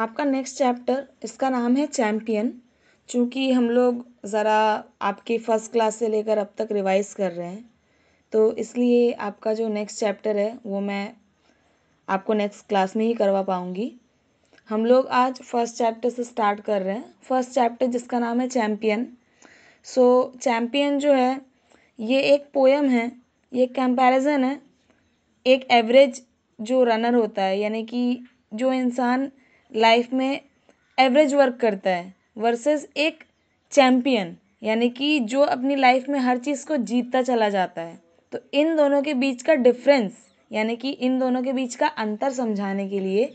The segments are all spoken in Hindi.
आपका नेक्स्ट चैप्टर इसका नाम है चैम्पियन चूँकि हम लोग ज़रा आपकी फ़र्स्ट क्लास से लेकर अब तक रिवाइज़ कर रहे हैं तो इसलिए आपका जो नेक्स्ट चैप्टर है वो मैं आपको नेक्स्ट क्लास में ही करवा पाऊँगी हम लोग आज फर्स्ट चैप्टर से स्टार्ट कर रहे हैं फर्स्ट चैप्टर जिसका नाम है चैम्पियन सो चैम्पियन जो है ये एक पोएम है ये कंपैरिजन है एक एवरेज जो रनर होता है यानी कि जो इंसान लाइफ में एवरेज वर्क करता है वर्सेस एक चैम्पियन यानी कि जो अपनी लाइफ में हर चीज़ को जीतता चला जाता है तो इन दोनों के बीच का डिफरेंस यानी कि इन दोनों के बीच का अंतर समझाने के लिए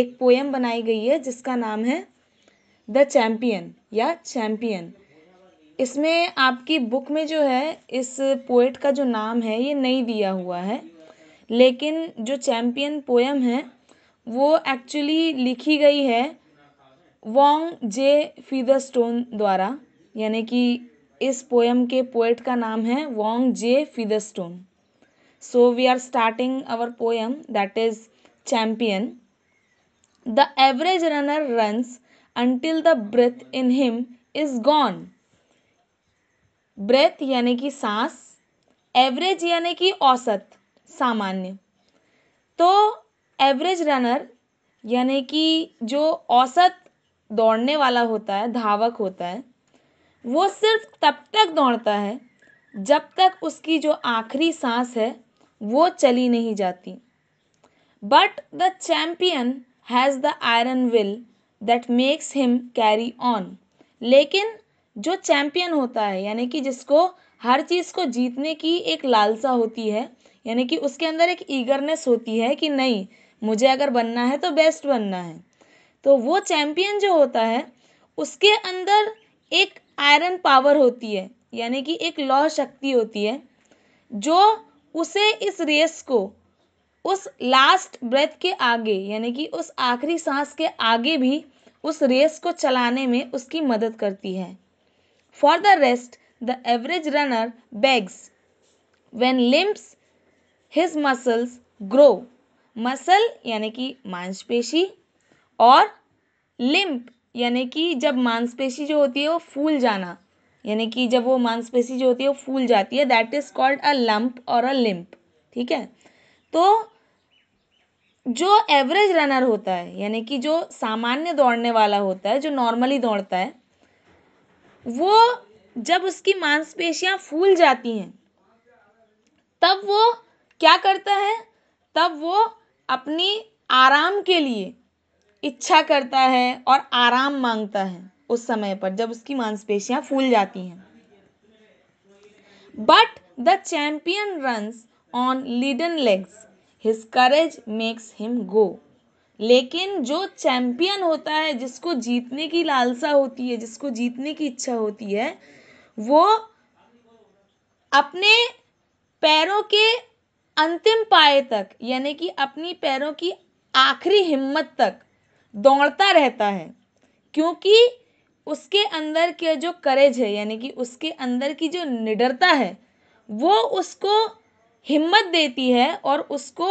एक पोएम बनाई गई है जिसका नाम है द चैम्पियन या चैम्पियन इसमें आपकी बुक में जो है इस पोइट का जो नाम है ये नहीं दिया हुआ है लेकिन जो चैम्पियन पोएम है वो एक्चुअली लिखी गई है वोंग जे स्टोन द्वारा यानी कि इस पोएम के पोएट का नाम है Wong J Stone so we are starting our poem that is champion the average runner runs until the breath in him is gone breath यानी कि सांस एवरेज यानी कि औसत सामान्य तो एवरेज रनर यानी कि जो औसत दौड़ने वाला होता है धावक होता है वो सिर्फ तब तक दौड़ता है जब तक उसकी जो आखिरी सांस है वो चली नहीं जाती but the champion has the iron will that makes him carry on लेकिन जो चैम्पियन होता है यानी कि जिसको हर चीज़ को जीतने की एक लालसा होती है यानी कि उसके अंदर एक ईगरनेस होती है कि नहीं मुझे अगर बनना है तो बेस्ट बनना है तो वो चैम्पियन जो होता है उसके अंदर एक आयरन पावर होती है यानी कि एक लौह शक्ति होती है जो उसे इस रेस को उस लास्ट ब्रेथ के आगे यानी कि उस आखिरी सांस के आगे भी उस रेस को चलाने में उसकी मदद करती है for the rest the average runner bags when limbs his muscles grow muscle यानी कि मांसपेशी और लिम्प यानी कि जब मांसपेशी जो होती है वो फूल जाना यानी कि जब वो मांसपेशी जो होती है वो फूल जाती है that is called a lump or a limp ठीक है तो जो एवरेज रनर होता है यानी कि जो सामान्य दौड़ने वाला होता है जो नॉर्मली दौड़ता है वो जब उसकी मांसपेशियां फूल जाती हैं तब वो क्या करता है तब वो अपनी आराम के लिए इच्छा करता है और आराम मांगता है उस समय पर जब उसकी मांसपेशियां फूल जाती हैं but the champion runs on leaden legs his courage makes him go लेकिन जो चैंपियन होता है जिसको जीतने की लालसा होती है जिसको जीतने की इच्छा होती है वो अपने पैरों के अंतिम पाए तक यानी कि अपनी पैरों की आखिरी हिम्मत तक दौड़ता रहता है क्योंकि उसके अंदर के जो करेज है यानी कि उसके अंदर की जो निडरता है वो उसको हिम्मत देती है और उसको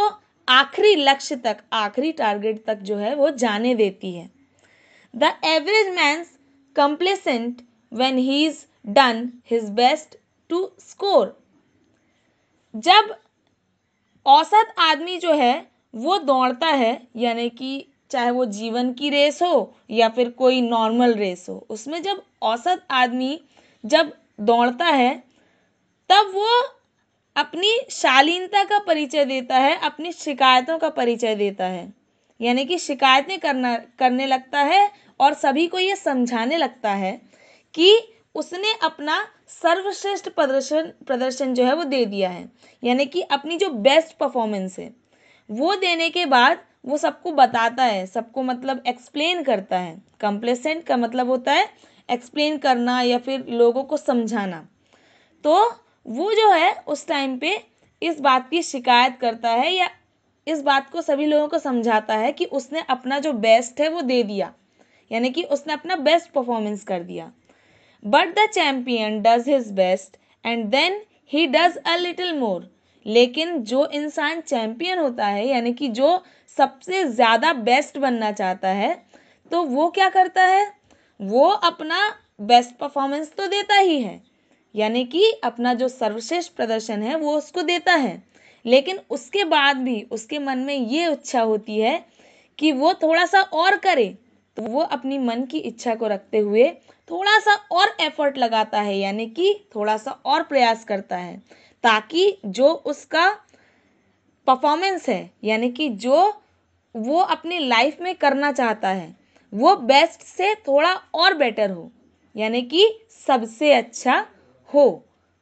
आखिरी लक्ष्य तक आखिरी टारगेट तक जो है वो जाने देती है the average man's complacent when he is done his best to score जब औसत आदमी जो है वो दौड़ता है यानी कि चाहे वो जीवन की रेस हो या फिर कोई नॉर्मल रेस हो उसमें जब औसत आदमी जब दौड़ता है तब वो अपनी शालीनता का परिचय देता है अपनी शिकायतों का परिचय देता है यानी कि शिकायतें करना करने लगता है और सभी को ये समझाने लगता है कि उसने अपना सर्वश्रेष्ठ प्रदर्शन प्रदर्शन जो है वो दे दिया है यानी कि अपनी जो बेस्ट परफॉर्मेंस है वो देने के बाद वो सबको बताता है सबको मतलब एक्सप्लेन करता है कंप्लेसेंट का मतलब होता है एक्सप्लेन करना या फिर लोगों को समझाना तो वो जो है उस टाइम पे इस बात की शिकायत करता है या इस बात को सभी लोगों को समझाता है कि उसने अपना जो बेस्ट है वो दे दिया यानी कि उसने अपना बेस्ट परफॉर्मेंस कर दिया but the champion does his best and then he does a little more लेकिन जो इंसान चैम्पियन होता है यानी कि जो सबसे ज़्यादा बेस्ट बनना चाहता है तो वो क्या करता है वो अपना बेस्ट परफॉर्मेंस तो देता ही है यानी कि अपना जो सर्वश्रेष्ठ प्रदर्शन है वो उसको देता है लेकिन उसके बाद भी उसके मन में ये इच्छा होती है कि वो थोड़ा सा और करे तो वो अपनी मन की इच्छा को रखते हुए थोड़ा सा और एफर्ट लगाता है यानी कि थोड़ा सा और प्रयास करता है ताकि जो उसका परफॉर्मेंस है यानी कि जो वो अपनी लाइफ में करना चाहता है वो बेस्ट से थोड़ा और बेटर हो यानी कि सबसे अच्छा हो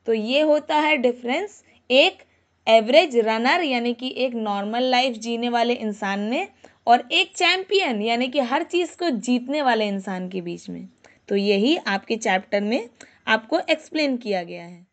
तो ये होता है डिफरेंस एक एवरेज रनर यानी कि एक नॉर्मल लाइफ जीने वाले इंसान में और एक चैम्पियन यानी कि हर चीज़ को जीतने वाले इंसान के बीच में तो यही आपके चैप्टर में आपको एक्सप्लेन किया गया है